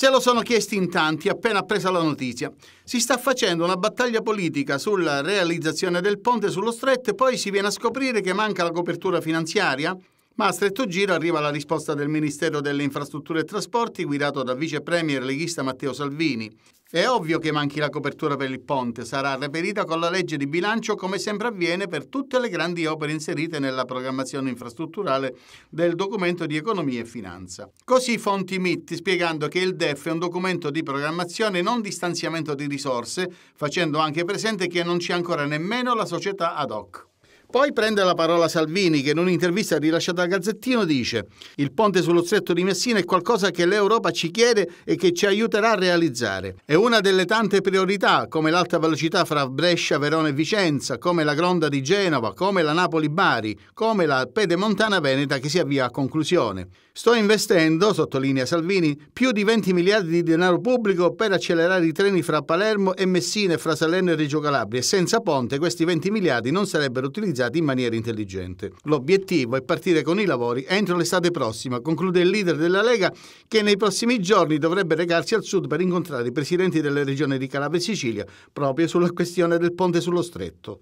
Se lo sono chiesti in tanti appena appresa la notizia. Si sta facendo una battaglia politica sulla realizzazione del ponte sullo stretto e poi si viene a scoprire che manca la copertura finanziaria? Ma a stretto giro arriva la risposta del Ministero delle Infrastrutture e Trasporti guidato dal vice premier leghista Matteo Salvini. È ovvio che manchi la copertura per il ponte, sarà reperita con la legge di bilancio come sempre avviene per tutte le grandi opere inserite nella programmazione infrastrutturale del documento di economia e finanza. Così Fonti MIT spiegando che il DEF è un documento di programmazione non di stanziamento di risorse, facendo anche presente che non c'è ancora nemmeno la società ad hoc. Poi prende la parola Salvini che in un'intervista rilasciata al Gazzettino dice «Il ponte sullo stretto di Messina è qualcosa che l'Europa ci chiede e che ci aiuterà a realizzare. È una delle tante priorità, come l'alta velocità fra Brescia, Verona e Vicenza, come la Gronda di Genova, come la Napoli-Bari, come la Pedemontana Veneta che si avvia a conclusione. Sto investendo, sottolinea Salvini, più di 20 miliardi di denaro pubblico per accelerare i treni fra Palermo e Messina e fra Salerno e Reggio Calabria. Senza ponte questi 20 miliardi non sarebbero utilizzati organizzati in maniera intelligente. L'obiettivo è partire con i lavori entro l'estate prossima, conclude il leader della Lega che nei prossimi giorni dovrebbe recarsi al sud per incontrare i presidenti delle regioni di Calabria e Sicilia proprio sulla questione del ponte sullo stretto.